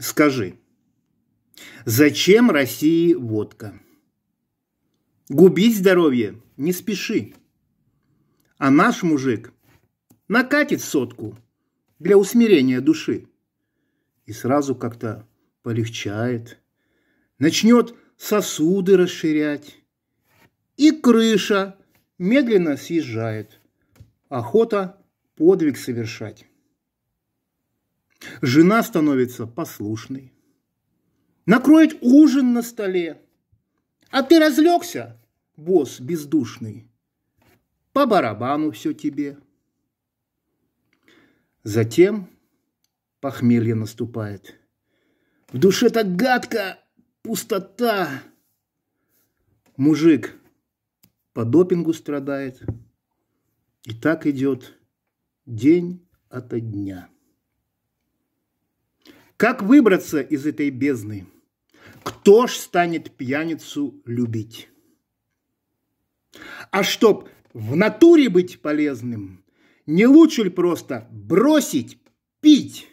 Скажи, зачем России водка? Губить здоровье не спеши. А наш мужик накатит сотку для усмирения души. И сразу как-то полегчает. Начнет сосуды расширять. И крыша медленно съезжает. Охота подвиг совершать. Жена становится послушной. Накроет ужин на столе. А ты разлегся, босс бездушный. По барабану все тебе. Затем похмелье наступает. В душе так гадко, пустота. Мужик по допингу страдает. И так идет день ото дня. Как выбраться из этой бездны? Кто ж станет пьяницу любить? А чтоб в натуре быть полезным, не лучше ли просто бросить пить?